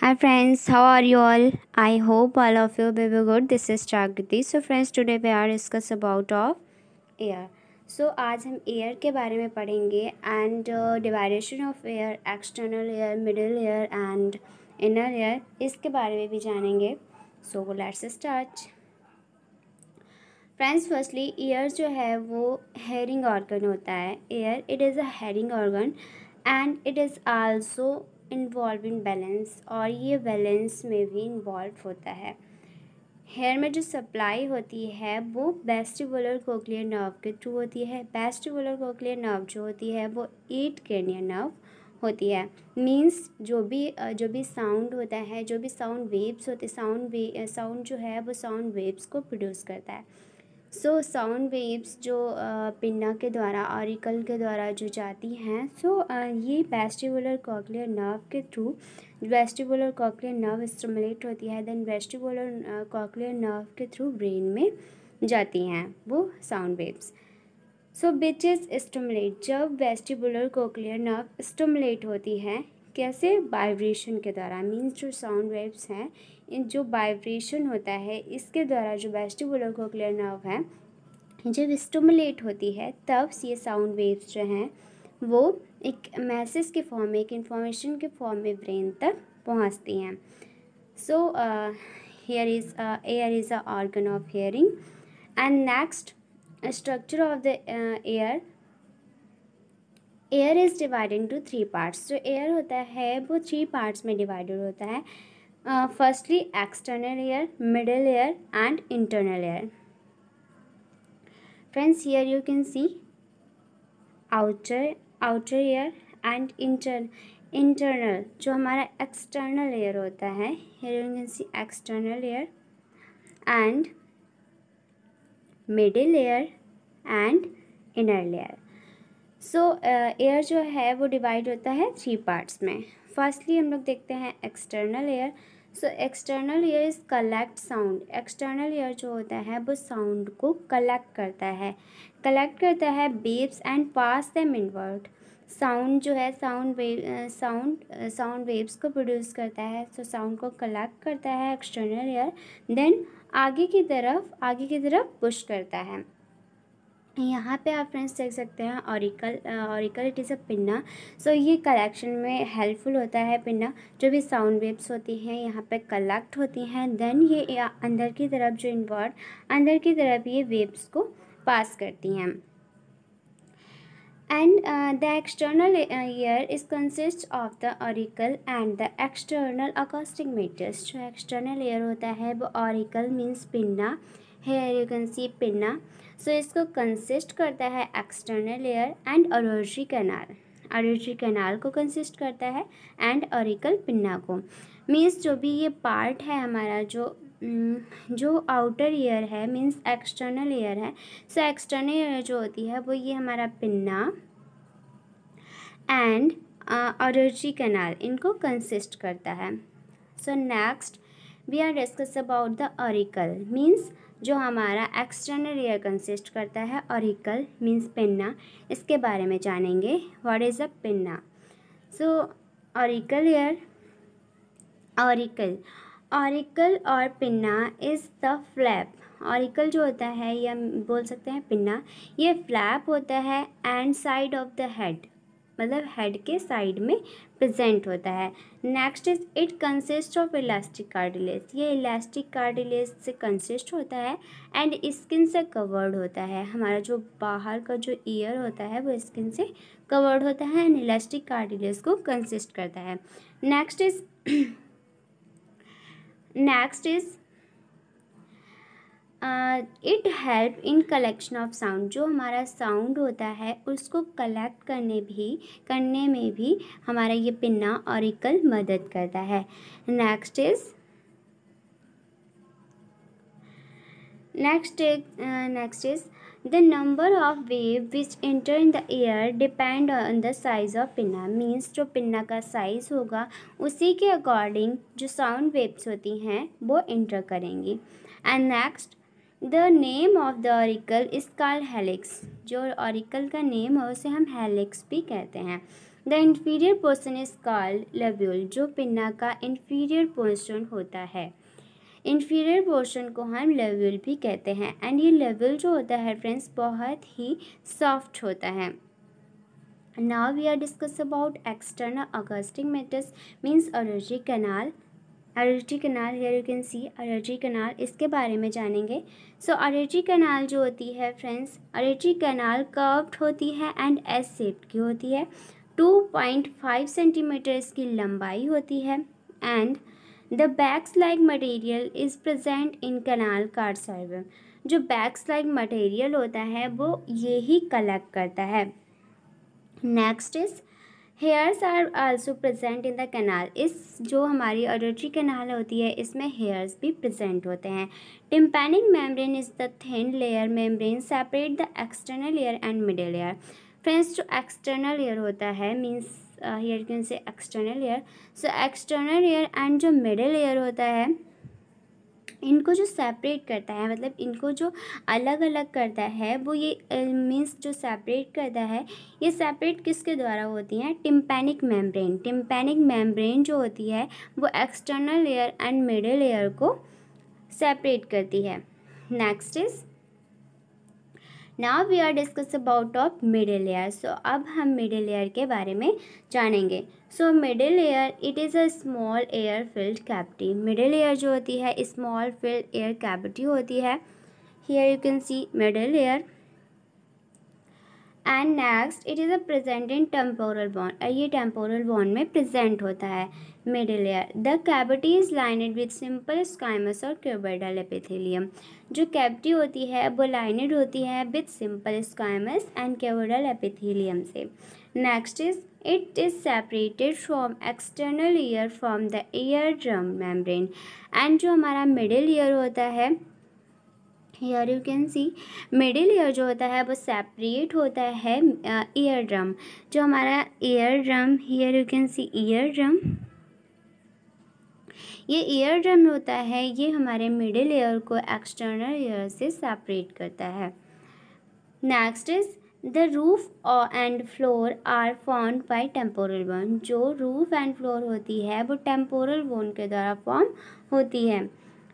hi friends how are you all I hope all of you be be good this is chakriti so friends today we are discuss about of ear so आज हम ear के बारे में पढ़ेंगे and division of ear external ear middle ear and inner ear इसके बारे में भी जानेंगे सो वो let's start friends firstly ear जो है वो हेयरिंग ऑर्गन होता है ear it is a hearing organ and it is also involve in balance और ये बैलेंस में भी इन्वॉल्व होता है हेयर में जो सप्लाई होती है वो बेस्टिबुलर कोकलियर नर्व के थ्रू होती है बेस्टिबुलर कोकलियर नर्व जो होती है वो एट क्रेनियर नर्व होती है मींस जो भी जो भी साउंड होता है जो भी साउंड वेव्स होते साउंड वे साउंड जो है वो साउंड वेव्स को प्रोड्यूस करता है सो साउंड वेव्स जो पिन्ना के द्वारा ऑरिकल के द्वारा जो जाती हैं सो so, ये वेस्टिबुलर कॉकलियर नर्व के through vestibular cochlear nerve stimulate होती है देन वेस्टिबुलर कॉकलियर नर्व के थ्रू ब्रेन में जाती हैं वो sound waves so is stimulate जब वेस्टिबुलर कॉकलियर नर्व स्टमुलेट होती है कैसे वाइब्रेशन के द्वारा मीन्स जो साउंड वेव्स हैं इन जो वाइब्रेशन होता है इसके द्वारा जो कोकलियर नर्व है जब स्टमुलेट होती है तब ये साउंड वेव्स जो हैं वो एक मैसेज के फॉर्म में एक इंफॉर्मेशन के फॉर्म में ब्रेन तक पहुंचती हैं so here is ear is a organ of hearing and next structure of the ear ear is divide into three parts जो एयर होता है वो थ्री पार्ट्स में डिवाइडेड होता है firstly uh, external external middle middle and internal internal friends here you can see outer outer outer and inter internal जो हमारा external layer होता है here you can see external layer and middle layer and inner layer so ear जो है वो divide होता है three parts में फर्स्टली हम लोग देखते हैं external ear so external ear is collect sound external ear जो होता है वो साउंड को कलेक्ट करता है कलेक्ट करता है waves and pass them inward sound जो है साउंड साउंड साउंड वेव्स को प्रोड्यूस करता है सो so, साउंड को कलेक्ट करता है एक्सटर्नल ईयर देन आगे की तरफ आगे की तरफ पुश करता है यहाँ पे आप फ्रेंड्स देख सकते हैं auricle auricle it is a pinna so ये कलेक्शन में हेल्पफुल होता है पिन्ना जो भी साउंड वेव्स होती हैं यहाँ पे कलेक्ट होती हैं देन ये अंदर की तरफ जो इन्वॉल्व अंदर की तरफ ये वेव्स को पास करती हैं and uh, the external ear is consists of the auricle and the external acoustic meatus जो external ear होता है वो auricle means pinna here you can see pinna so इसको consist करता है external ear and auditory canal auditory canal को consist करता है and auricle pinna को means जो भी ये part है हमारा जो हम्म, जो आउटर ईयर है मीन्स एक्सटर्नल ईयर है सो एक्सटर्नल ईयर जो होती है वो ये हमारा पिन्ना एंड ऑरजी कैनाल इनको कंसिस्ट करता है so next we are discuss about the auricle means जो हमारा एक्सटर्नल ईयर कंसिस्ट करता है ऑरिकल मीन्स पिन्ना इसके बारे में जानेंगे what is a pinna so auricle ear auricle auricle और pinna is the flap auricle जो होता है या बोल सकते हैं पिन्ना ये फ्लैप होता है and side of the head मतलब हेड के साइड में प्रेजेंट होता है next is it consist of elastic cartilage ये इलास्टिक कार्डिलेस से कंसिस्ट होता है एंड स्किन से कवर्ड होता है हमारा जो बाहर का जो ईयर होता है वो स्किन से कवर्ड होता है एंड इलास्टिक कार्डिलेस को कंसिस्ट करता है next is next is it help in collection of sound जो हमारा साउंड होता है उसको कलेक्ट करने भी करने में भी हमारा ये पिन्ना और इकल मदद करता है next is next next is the number of waves which enter in the air depend on the size of pinna. Means जो पिन्ना का साइज़ होगा उसी के अकॉर्डिंग जो साउंड वेव्स होती हैं वो इंटर करेंगी and next the name of the auricle is call helix जो ऑरिकल का नेम है उसे हम हेलिक्स भी कहते हैं the inferior portion is called lobule जो पिन्ना का इंफीरियर पोर्सन होता है इन्फीरियर पोर्शन को हम लेवल भी कहते हैं एंड ये लेवल जो होता है फ्रेंड्स बहुत ही सॉफ्ट होता है now we are discuss about external acoustic meatus means allergy canal allergy canal here you can see allergy canal इसके बारे में जानेंगे सो अलर्जी कनाल जो होती है फ्रेंड्स अलर्जी कनाल कर्व्ड होती है एंड एस सेप्ट की होती है टू पॉइंट फाइव सेंटीमीटर इसकी लंबाई होती है and the wax like material is present in canal कार्साइवम जो बैक्स लाइक मटेरियल होता है वो ये ही कलेक्ट करता है next is hairs are also present in the canal इस जो हमारी ऑडिटरी कैनाल होती है इसमें हेयर्स भी प्रजेंट होते हैं tympanic membrane is the thin layer membrane separate the external ear and middle ear friends जो एक्सटर्नल ईयर होता है means here can see external ear so external ear and जो मिडिल ईयर होता है इनको जो सेपरेट करता है मतलब इनको जो अलग अलग करता है वो ये मीन्स uh, जो सेपरेट करता है ये सेपरेट किसके द्वारा होती है टिम्पेनिक मेम्ब्रेन टिम्पेनिक मेम्ब्रेन जो होती है वो external ear and middle ear को सेपरेट करती है next is now we are discuss about of middle ear so अब हम मिडिल एयर के बारे में जानेंगे so middle ear it is a small air filled cavity middle ear जो होती है स्मॉल फील्ड एयर कैपिटी होती है here you can see middle ear and next it is a present in temporal bone ये temporal bond में present होता है middle ear the cavity is lined with simple squamous और cuboidal epithelium जो cavity होती है वो लाइनेड होती है with simple squamous and cuboidal epithelium से next is it is separated from external ear from the ear drum membrane and जो हमारा मिडिल ईयर होता है here you can see middle ear जो होता है वो सेपरेट होता है ईयर ड्रम जो हमारा ear drum here you can see ear drum ये ईयर ड्रम होता है ये हमारे मिडिल ईयर को एक्सटर्नल ईयर से सेपरेट करता है next is the roof and floor are form by temporal bone जो रूफ एंड फ्लोर होती है वो टेम्पोरल बोन के द्वारा फॉर्म होती है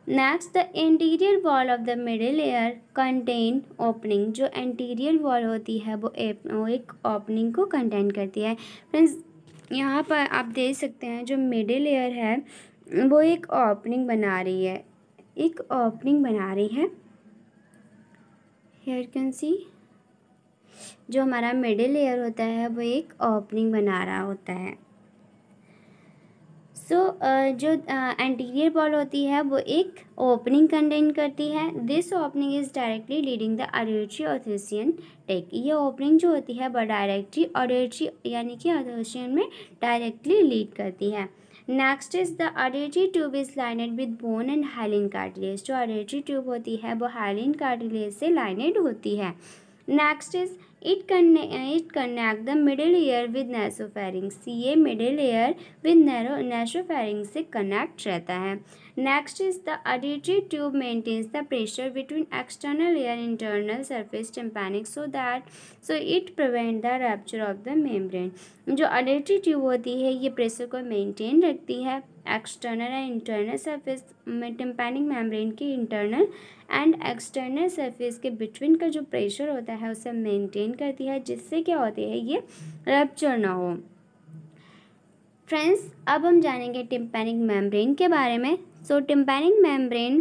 next the interior wall of the middle ear contain opening जो इंटीरियर वॉल होती है वो एक ओपनिंग को कंटेन करती है फ्रेंड्स यहाँ पर आप देख सकते हैं जो मिडिल एयर है वो एक ओपनिंग बना रही है एक ओपनिंग बना रही है हेयर कैन सी जो हमारा मिडिल एयर होता है वो एक ओपनिंग बना रहा होता है सो so, uh, जो एंटीरियर uh, बॉल होती है वो एक ओपनिंग कंटेन करती है this opening is directly leading the auditory ऑथोसियन टेक ये ओपनिंग जो होती है वह डायरेक्टली ऑडिट्री यानी कि ऑथोसियन में डायरेक्टली लीड करती है next is the auditory tube is lined with bone and hyaline cartilage जो ऑडिट्री ट्यूब होती है वो हाइलिन कार्टिलेज से लाइनेड होती है नेक्स्ट इज़ इट करने इट करने एक the middle ear with nasopharynx सी ये middle ear with narrow nasopharynx से कनेक्ट रहता है next is the auditory tube maintains the pressure between external ear internal surface tympanic so that so it prevent the rupture of the membrane जो अडिट्री tube होती है ये pressure को maintain रखती है एक्सटर्नल एंड इंटरनल सर्फेस में tympanic membrane की internal and external surface के बिटवीन का जो प्रेशर होता है उसे मेंटेन करती है जिससे क्या होती है ये रैप्चर ना हो फ्रेंड्स अब हम जानेंगे टिम्पेनिक मेम्ब्रेन के बारे में सो टिम्पेरिंग मेम्ब्रेन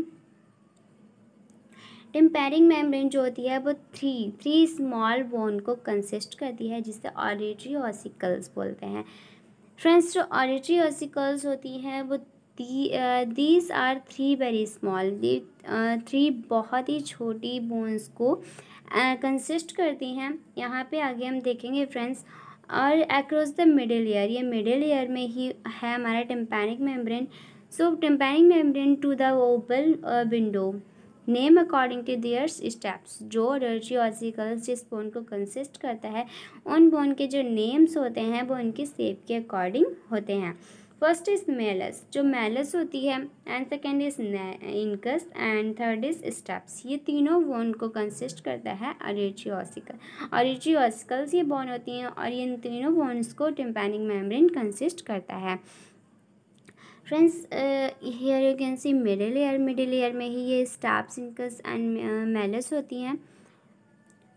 टिम्पेरिंग मेम्ब्रेन जो होती है वो थ्री थ्री स्मॉल बोन को कंसिस्ट करती है जिसे ऑडिट्री ऑसिकल्स बोलते हैं फ्रेंड्स जो ऑडिट्री ऑसिकल्स होती हैं वो these are three very small three बहुत ही छोटी बोन्स को कंसिस्ट uh, करती हैं यहाँ पे आगे हम देखेंगे फ्रेंड्स और एक्रॉस द मिडिल ईयर ये मिडिल ईयर में ही है हमारा tympanic membrane so tempering membrane to the open window name according to their stapes जो रजियोजिकल्स जिस बोन को कंसिस्ट करता है उन बोन के जो नेम्स होते हैं वो उनके सेप के अकॉर्डिंग होते हैं फर्स्ट इज मेलस जो मेलस होती है and second is incus and third is stapes ये तीनों बोन को कंसिस्ट करता है अरेचियोसिकल अरेचियोसिकल्स ये बोन होती हैं और इन तीनों बोन्स को टिम्पैनिक मेम्ब्रेन कंसिस्ट करता है friends here you can see middle ear middle ear में ही ये स्टाप्स इनकस एंड मेलस होती हैं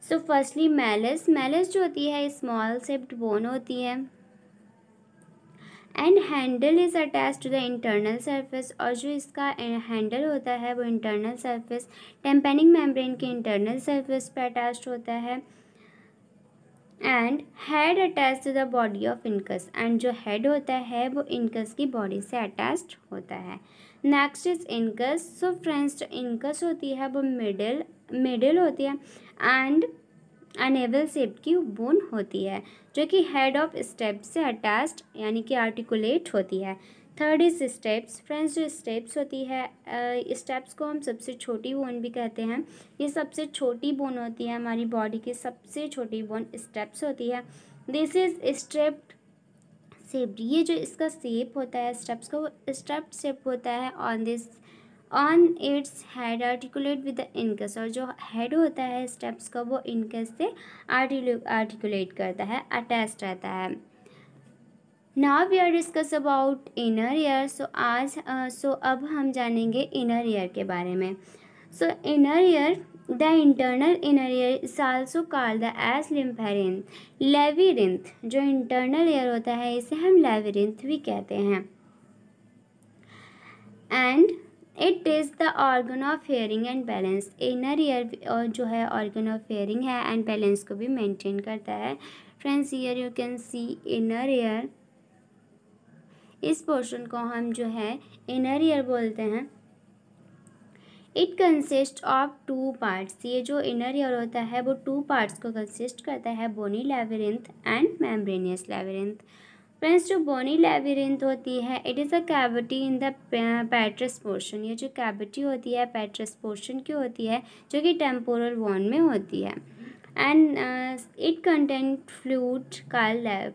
सो फर्स्टली मेलस मेलस जो होती है स्मॉल सिप्ड बोन होती है and handle is attach to the internal surface और जो इसका हैंडल uh, होता है वो इंटरनल सर्फेस टेम्पेनिंग मेम्ब्रेन के इंटरनल सर्फेस पर अटैच होता है and head attach to the body of incus and जो हेड होता है वो इनकस की बॉडी से अटैच्ड होता है next is incus so friends जो इनकस होती है वो मिडिल मिडिल होती है एंड अनेबल सेप की बोन होती है जो कि हेड ऑफ स्टेप से अटैच्ड यानी कि आर्टिकुलेट होती है थर्ड इज स्टेप्स फ्रेंड्स जो स्टेप्स होती है स्टेप्स को हम सबसे छोटी बोन भी कहते हैं ये सबसे छोटी बोन होती है हमारी बॉडी की सबसे छोटी बोन स्टेप्स होती है दिस इज स्टेप्ड सेप ये जो इसका सेप होता है स्टेप्स का वो स्टेप सेप होता है on this on its head articulate with the incus और जो हेड होता है स्टेप्स का वो इनकस से आर्टिकुलेट करता है अटैच रहता है now we are discuss about inner ear so आज सो uh, so अब हम जानेंगे इनर ईयर के बारे में so inner ear the internal inner ear is also called the एस लिम्फेरिन लेविरिंथ जो इंटरनल ईयर होता है इसे हम लेविरिंथ भी कहते हैं and it is the organ of hearing and balance inner ear जो है ऑर्गन ऑफ हेयरिंग है एंड बैलेंस को भी मेंटेन करता है friends here you can see inner ear इस पोर्शन को हम जो है इनर ईयर बोलते हैं it consist of two parts ये जो इनर ईयर होता है वो टू पार्ट्स को कंसिस्ट करता है bony labyrinth and membranous labyrinth friends जो बोनी लेवेरिंथ होती है it is a cavity in the petrous portion ये जो कैविटी होती है पैट्रस पोर्शन की होती है जो कि टेम्पोरल वॉन में होती है एंड इट कंटेंट फ्लूट का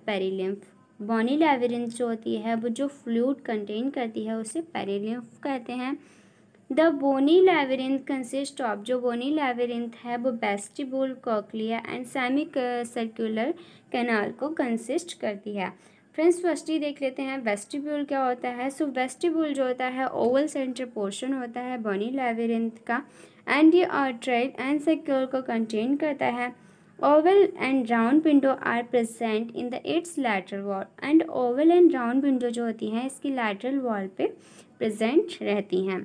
पेरिलिम्फ बॉनी लेवरिंस जो होती है वो जो फ्लूड कंटेन करती है उसे पेरेलिम्फ कहते हैं the bony labyrinth consist of जो बोनी लेवरिंथ है वो vestibule cochlea and semi circular canal को कंसिस्ट करती है फ्रेंड्स फर्स्टली देख लेते हैं वेस्टिब्यूल क्या होता है सो so, वेस्टिब्यूल जो होता है ओवल सेंटर पोर्शन होता है बॉनी लेवेरिंथ का एंड ये आर्ट्राइड एंड सेक्योर को कंटेन करता है Oval and round window are present in the its lateral wall and oval and round window जो होती हैं इसकी lateral वॉल पे प्रेजेंट रहती हैं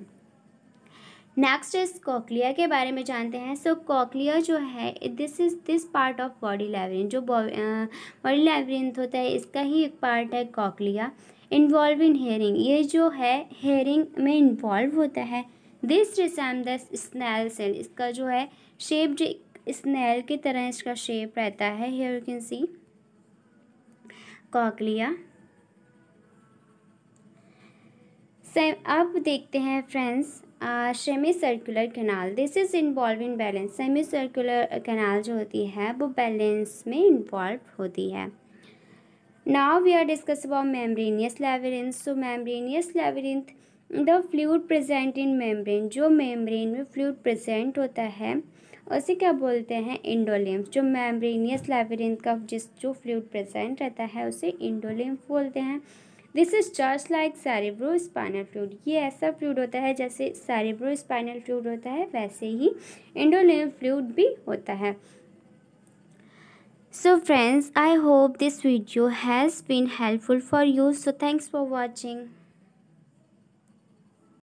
नेक्स्ट इस कॉकलिया के बारे में जानते हैं सो so, कॉकलिया जो है this is this part of bony labyrinth जो बॉडी लाइब्रेन होता है इसका ही एक पार्ट है कॉकलिया इन्वॉल्व इन हेयरिंग ये जो है हेयरिंग में इन्वॉल्व होता है this resemble the snail shell इसका जो है शेप जो स्नेल की तरह इसका शेप रहता है here you can see cochlea अब देखते हैं friends semi circular canal this is involve in balance semi circular canal जो होती है वो बैलेंस में इन्वॉल्व होती है now we are discuss about membranous labyrinth so membranous labyrinth the fluid present in membrane जो मेम्ब्रेन में फ्लूड प्रेजेंट होता है उसे क्या बोलते हैं इंडोलिम्फ जो मेम्ब्रेनियस लेबरिंथ का जिस जो फ्लूड प्रेजेंट रहता है उसे इंडोलिम्फ बोलते हैं this is just like cerebrospinal fluid ये ऐसा फ्लूड होता है जैसे सैरिब्रो स्पाइनल फ्लूड होता है वैसे ही इंडोलिम्फ फ्लूड भी होता है so friends I hope this video has been helpful for you so thanks for watching